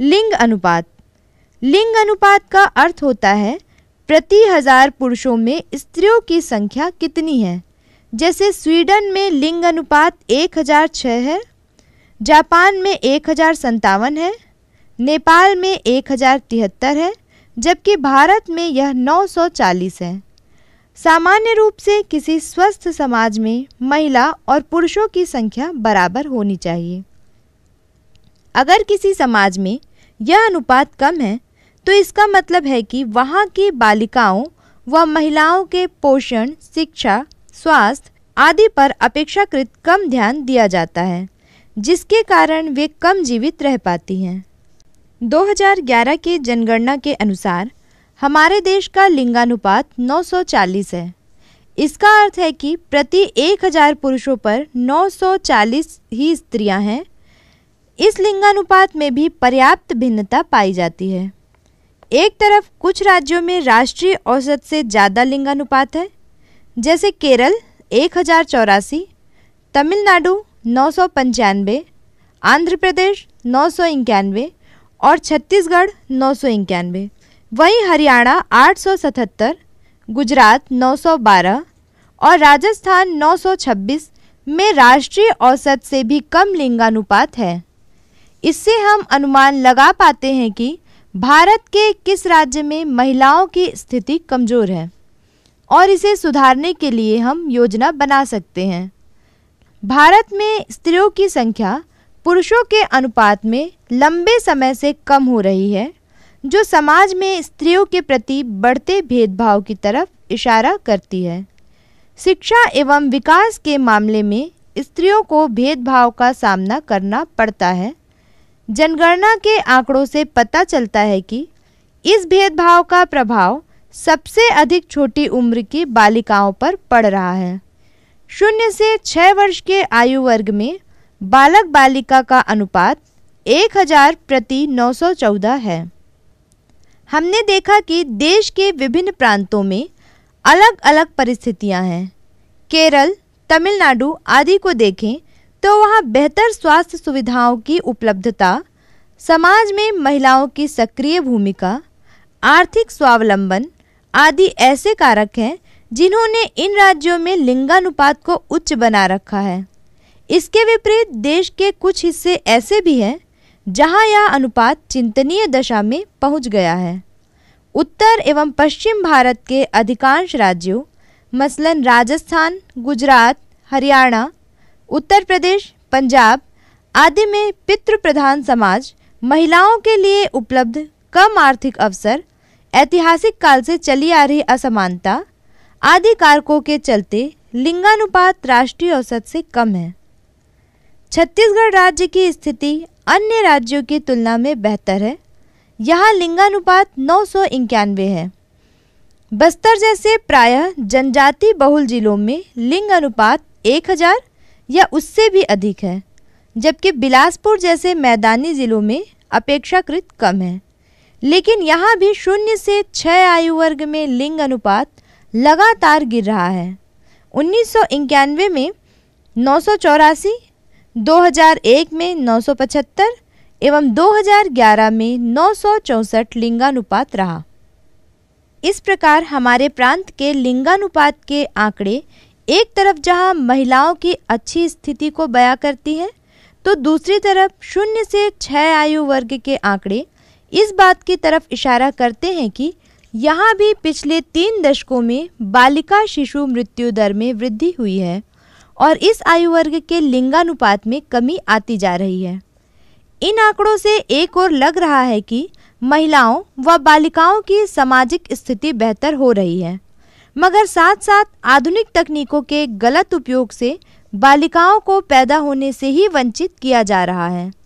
लिंग अनुपात लिंग अनुपात का अर्थ होता है प्रति हजार पुरुषों में स्त्रियों की संख्या कितनी है जैसे स्वीडन में लिंग अनुपात एक हजार छः है जापान में एक हजार संतावन है नेपाल में एक हजार तिहत्तर है जबकि भारत में यह नौ सौ चालीस है सामान्य रूप से किसी स्वस्थ समाज में महिला और पुरुषों की संख्या बराबर होनी चाहिए अगर किसी समाज में यह अनुपात कम है तो इसका मतलब है कि वहाँ की बालिकाओं व महिलाओं के पोषण शिक्षा स्वास्थ्य आदि पर अपेक्षाकृत कम ध्यान दिया जाता है जिसके कारण वे कम जीवित रह पाती हैं 2011 के जनगणना के अनुसार हमारे देश का लिंगानुपात 940 है इसका अर्थ है कि प्रति 1000 पुरुषों पर 940 ही स्त्रियां हैं इस लिंगानुपात में भी पर्याप्त भिन्नता पाई जाती है एक तरफ कुछ राज्यों में राष्ट्रीय औसत से ज़्यादा लिंगानुपात है जैसे केरल एक हज़ार चौरासी तमिलनाडु नौ सौ पंचानवे आंध्र प्रदेश नौ सौ इक्यानवे और छत्तीसगढ़ नौ सौ इक्यानवे वहीं हरियाणा आठ सौ सतहत्तर गुजरात नौ सौ बारह और राजस्थान नौ सौ छब्बीस में राष्ट्रीय औसत से भी कम लिंगानुपात है इससे हम अनुमान लगा पाते हैं कि भारत के किस राज्य में महिलाओं की स्थिति कमज़ोर है और इसे सुधारने के लिए हम योजना बना सकते हैं भारत में स्त्रियों की संख्या पुरुषों के अनुपात में लंबे समय से कम हो रही है जो समाज में स्त्रियों के प्रति बढ़ते भेदभाव की तरफ इशारा करती है शिक्षा एवं विकास के मामले में स्त्रियों को भेदभाव का सामना करना पड़ता है जनगणना के आंकड़ों से पता चलता है कि इस भेदभाव का प्रभाव सबसे अधिक छोटी उम्र की बालिकाओं पर पड़ रहा है शून्य से छः वर्ष के आयु वर्ग में बालक बालिका का अनुपात 1000 प्रति 914 है हमने देखा कि देश के विभिन्न प्रांतों में अलग अलग परिस्थितियां हैं केरल तमिलनाडु आदि को देखें तो वहाँ बेहतर स्वास्थ्य सुविधाओं की उपलब्धता समाज में महिलाओं की सक्रिय भूमिका आर्थिक स्वावलंबन आदि ऐसे कारक हैं जिन्होंने इन राज्यों में लिंगानुपात को उच्च बना रखा है इसके विपरीत देश के कुछ हिस्से ऐसे भी हैं जहां यह अनुपात चिंतनीय दशा में पहुंच गया है उत्तर एवं पश्चिम भारत के अधिकांश राज्यों मसलन राजस्थान गुजरात हरियाणा उत्तर प्रदेश पंजाब आदि में पितृ प्रधान समाज महिलाओं के लिए उपलब्ध कम आर्थिक अवसर ऐतिहासिक काल से चली आ रही असमानता आदि कारकों के चलते लिंगानुपात राष्ट्रीय औसत से कम है छत्तीसगढ़ राज्य की स्थिति अन्य राज्यों की तुलना में बेहतर है यहाँ लिंगानुपात नौ सौ इक्यानवे है बस्तर जैसे प्रायः जनजाति बहुल जिलों में लिंग अनुपात एक हज़ार या उससे भी अधिक है जबकि बिलासपुर जैसे मैदानी ज़िलों में अपेक्षाकृत कम है लेकिन यहाँ भी शून्य से छः आयु वर्ग में लिंग अनुपात लगातार गिर रहा है उन्नीस में नौ सौ चौरासी दो हजार एक में नौ सौ पचहत्तर एवं 2011 में नौ सौ चौंसठ लिंगानुपात रहा इस प्रकार हमारे प्रांत के लिंगानुपात के आंकड़े एक तरफ जहां महिलाओं की अच्छी स्थिति को बयां करती है तो दूसरी तरफ शून्य से छः आयु वर्ग के आंकड़े इस बात की तरफ इशारा करते हैं कि यहाँ भी पिछले तीन दशकों में बालिका शिशु मृत्यु दर में वृद्धि हुई है और इस आयु वर्ग के लिंगानुपात में कमी आती जा रही है इन आंकड़ों से एक और लग रहा है कि महिलाओं व बालिकाओं की सामाजिक स्थिति बेहतर हो रही है मगर साथ साथ आधुनिक तकनीकों के गलत उपयोग से बालिकाओं को पैदा होने से ही वंचित किया जा रहा है